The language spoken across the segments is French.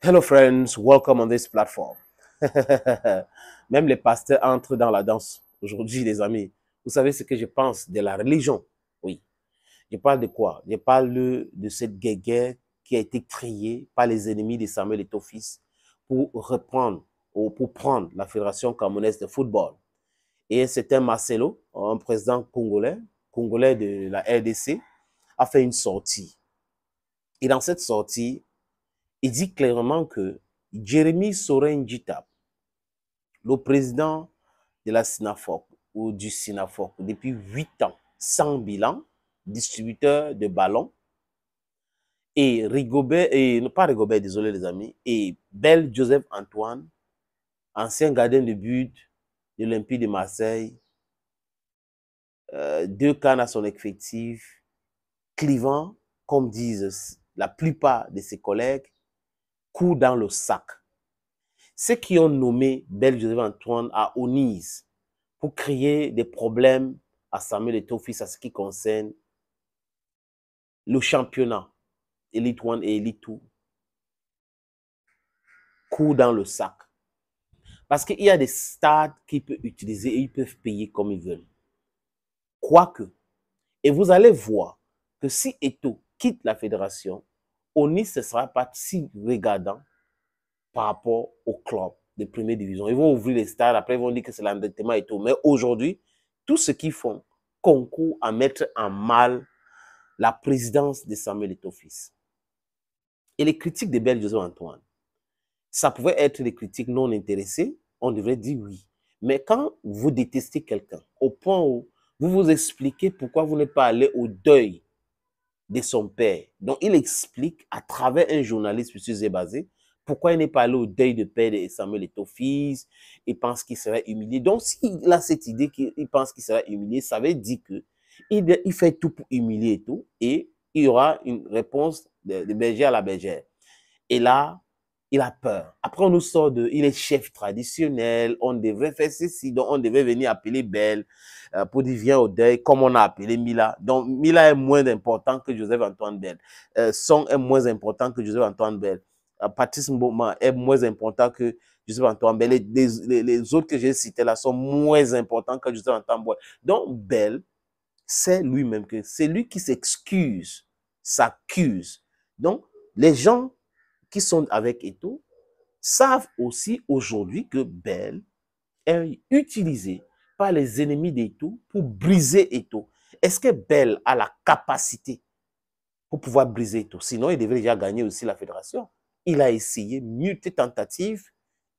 Hello friends, welcome on this platform. Même les pasteurs entrent dans la danse aujourd'hui, les amis. Vous savez ce que je pense de la religion Oui. Je parle de quoi Je parle de cette guerre qui a été créée par les ennemis de Samuel et Tophis pour reprendre pour prendre la Fédération camerounaise de football. Et un Marcelo, un président congolais, congolais de la RDC, a fait une sortie. Et dans cette sortie, il dit clairement que Jérémy Soren Jitap, le président de la SINAFOC ou du SINAFOC depuis 8 ans, sans bilan, distributeur de ballons, et Rigobert, et, non pas Rigobert, désolé les amis, et Belle Joseph Antoine, ancien gardien de but de l'Olympique de Marseille, euh, deux cannes à son effectif, clivant, comme disent la plupart de ses collègues, Coup dans le sac. Ceux qui ont nommé Belle Joseph Antoine à Onise pour créer des problèmes à Samuel et fils, à ce qui concerne le championnat Elite One et Elite Two. Coup dans le sac. Parce qu'il y a des stades qu'ils peuvent utiliser et ils peuvent payer comme ils veulent. Quoique, et vous allez voir que si Eto quitte la fédération, Onis ne sera pas si regardant par rapport au club de première division. Ils vont ouvrir les stades, après ils vont dire que c'est l'endettement et tout. Mais aujourd'hui, tout ce qu'ils font concourt à mettre en mal la présidence de Samuel Etofis. Et les critiques de Belle Joseph Antoine, ça pouvait être des critiques non intéressées, on devrait dire oui. Mais quand vous détestez quelqu'un, au point où vous vous expliquez pourquoi vous n'êtes pas allé au deuil de son père. Donc, il explique à travers un journaliste, M. Zébazé, pourquoi il n'est pas allé au deuil de père de Samuel et Tophis fils. Il pense qu'il serait humilié. Donc, s'il a cette idée qu'il pense qu'il serait humilié, ça veut dire que il, fait tout pour humilier et tout. Et il y aura une réponse de, de berger à la bergère. Et là, il a peur. Après, on nous sort de, il est chef traditionnel, on devrait faire ceci, donc on devrait venir appeler Belle euh, pour dire viens au deuil, comme on a appelé Mila. Donc, Mila est moins important que Joseph-Antoine Belle. Euh, Son est moins important que Joseph-Antoine Belle. Euh, Patrice Mboma est moins important que Joseph-Antoine Belle. Les, autres que j'ai cités là sont moins importants que Joseph-Antoine Belle. Donc, Belle, c'est lui-même que, c'est lui qui s'excuse, s'accuse. Donc, les gens qui sont avec Eto savent aussi aujourd'hui que Bell est utilisé par les ennemis d'Eto pour briser Eto. Est-ce que Bell a la capacité pour pouvoir briser Eto Sinon, il devrait déjà gagner aussi la fédération. Il a essayé multi tentatives,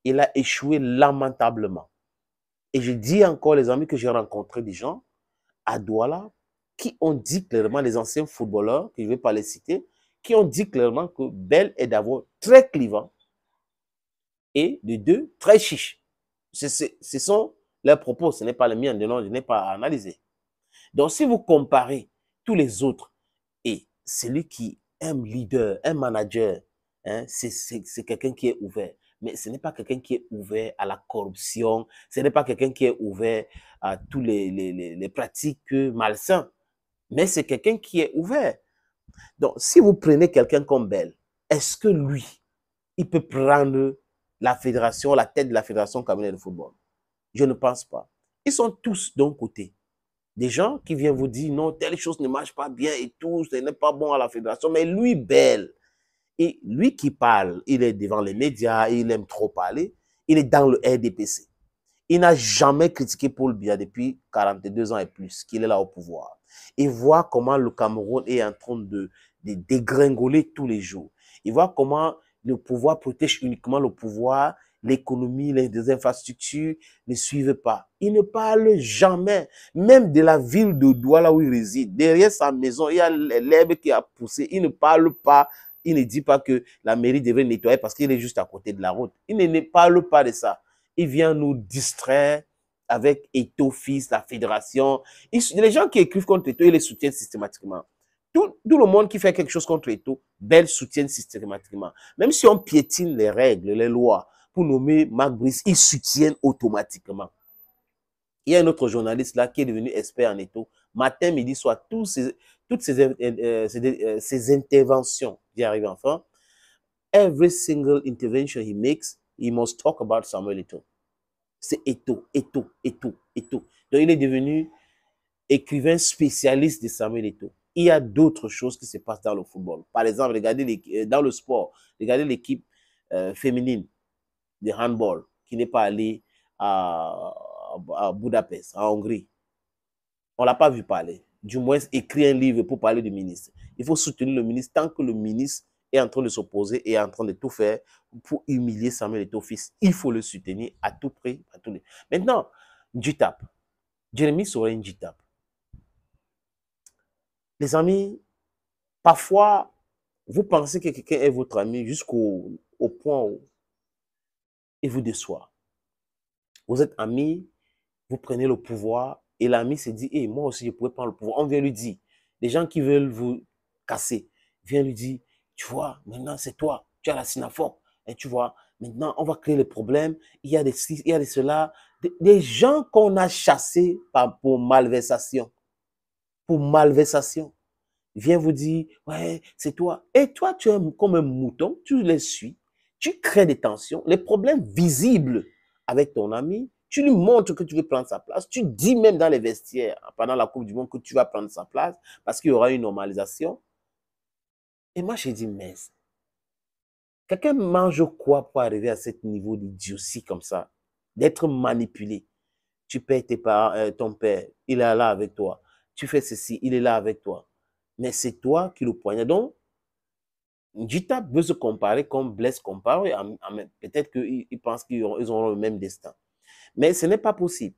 il a échoué lamentablement. Et je dis encore, les amis, que j'ai rencontré des gens à Douala qui ont dit clairement, les anciens footballeurs, que je ne vais pas les citer, qui ont dit clairement que Belle est d'abord très clivant et de deux, très chiche. Ce, sont leurs propos, ce n'est pas le mien, de non, je n'ai pas analysé Donc, si vous comparez tous les autres et celui qui aime leader, un manager, hein, c'est quelqu'un qui est ouvert. Mais ce n'est pas quelqu'un qui est ouvert à la corruption, ce n'est pas quelqu'un qui est ouvert à toutes les, les, les pratiques malsaines, mais c'est quelqu'un qui est ouvert donc, si vous prenez quelqu'un comme Bell, est-ce que lui, il peut prendre la fédération, la tête de la fédération camerounaise de football Je ne pense pas. Ils sont tous d'un côté. Des gens qui viennent vous dire non, telle chose ne marche pas bien et tout, ce n'est pas bon à la fédération. Mais lui, Bell, et lui qui parle, il est devant les médias, il aime trop parler, il est dans le RDPC. Il n'a jamais critiqué Paul Bia depuis 42 ans et plus qu'il est là au pouvoir. Il voit comment le Cameroun est en train de, dégringoler tous les jours. Il voit comment le pouvoir protège uniquement le pouvoir, l'économie, les, infrastructures ne suivent pas. Il ne parle jamais, même de la ville de Douala où il réside. Derrière sa maison, il y a l'herbe qui a poussé. Il ne parle pas, il ne dit pas que la mairie devrait nettoyer parce qu'il est juste à côté de la route. Il ne parle pas de ça il vient nous distraire avec Eto Fils, la fédération. les gens qui écrivent contre Eto, ils les soutiennent systématiquement. Tout, le monde qui fait quelque chose contre Eto, Belle soutiennent systématiquement. Même si on piétine les règles, les lois, pour nommer Marc Brice, ils soutiennent automatiquement. Il y a un autre journaliste là qui est devenu expert en Eto. Matin, midi, soir, tous toutes ces, euh, euh, ces, euh, ces interventions, j'y arrive enfin, every single intervention he makes, il must parler de Samuel Eto. C'est Eto, Eto, Eto, Eto. Donc il est devenu écrivain spécialiste de Samuel Eto. Il y a d'autres choses qui se passent dans le football. Par exemple, regardez euh, dans le sport, regardez l'équipe euh, féminine de handball qui n'est pas allée à, à Budapest, en Hongrie. On ne l'a pas vu parler. Du moins, écrit un livre pour parler du ministre. Il faut soutenir le ministre tant que le ministre est en train de s'opposer et est en train de tout faire pour humilier Samuel et ton fils. Il faut le soutenir à tout prix. À tout... Maintenant, du tape. Jérémie serait une Les amis, parfois, vous pensez que quelqu'un est votre ami jusqu'au point où il vous déçoit. Vous êtes amis, vous prenez le pouvoir et l'ami se dit, et moi aussi je pourrais prendre le pouvoir. On vient lui dire, les gens qui veulent vous casser, Viens lui dire, tu vois, maintenant c'est toi, tu as la synaphore. Et tu vois, maintenant, on va créer les problèmes. Il y a des il y a cela. Des, gens qu'on a chassés par, pour malversation. Pour malversation. Viens vous dire, ouais, c'est toi. Et toi, tu es comme un mouton, tu les suis. Tu crées des tensions, les problèmes visibles avec ton ami. Tu lui montres que tu veux prendre sa place. Tu dis même dans les vestiaires, pendant la Coupe du Monde, que tu vas prendre sa place parce qu'il y aura une normalisation. Et moi, j'ai dit, mais Quelqu'un mange quoi pour arriver à ce niveau d'idiotie comme ça D'être manipulé. Tu perds euh, ton père, il est là avec toi. Tu fais ceci, il est là avec toi. Mais c'est toi qui le poignardes. Donc, Jita veut se comparer comme Blaise compare. Peut-être qu'ils pensent qu'ils auront le même destin. Mais ce n'est pas possible.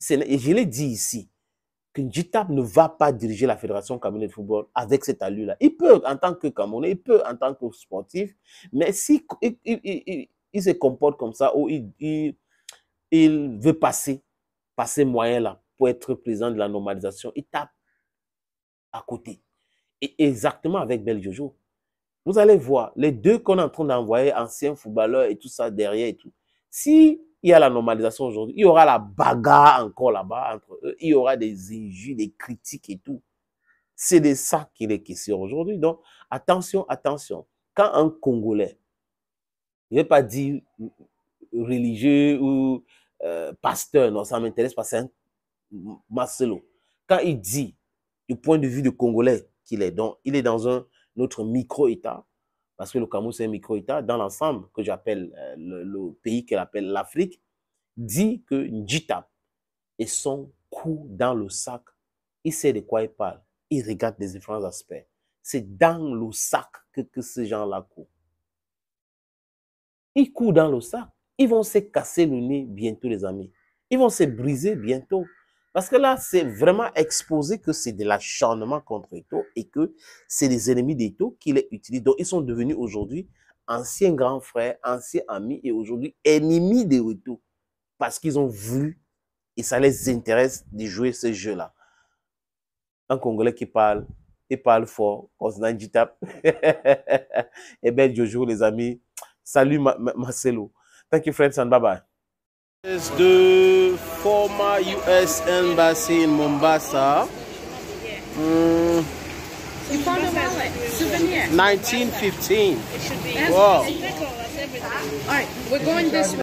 je l'ai dit ici que Njitab ne va pas diriger la Fédération Camerounaise de football avec cet allure-là. Il peut en tant que Camerounais, il peut en tant que sportif, mais s'il si, il, se comporte comme ça ou il, il, veut passer passer moyen là pour être présent de la normalisation, il tape à côté. Et exactement avec Jojo. Vous allez voir, les deux qu'on est en train d'envoyer, anciens footballeurs et tout ça derrière et tout. Si il y a la normalisation aujourd'hui. Il y aura la bagarre encore là-bas entre eux. Il y aura des injures, des critiques et tout. C'est de ça qu'il est question aujourd'hui. Donc, attention, attention. Quand un Congolais, je ne vais pas dire religieux ou euh, pasteur, non, ça m'intéresse pas, c'est un Marcelo. Quand il dit, du point de vue du Congolais qu'il est, donc, il est dans un autre micro-État, parce que le Cameroun, c'est un micro-État, dans l'ensemble que j'appelle euh, le, pays qu'elle appelle l'Afrique, dit que Njitap et son coup dans le sac. Il sait de quoi il parle. Il regarde des différents aspects. C'est dans le sac que, que ces gens-là courent. Ils courent dans le sac. Ils vont se casser le nez bientôt, les amis. Ils vont se briser bientôt. Parce que là, c'est vraiment exposé que c'est de l'acharnement contre Eto et que c'est les ennemis d'Eto qui les utilisent. Donc, ils sont devenus aujourd'hui anciens grands frères, anciens amis et aujourd'hui ennemis d'Eto parce qu'ils ont vu et ça les intéresse de jouer ce jeu-là. Un Congolais qui parle, il parle fort, on se Eh bien, bonjour les amis. Salut Marcelo. Thank you friends and bye bye. is the former U.S. Embassy in Mombasa. Mm, you found a wallet, souvenir. 1915. Wow. All right, we're going this way.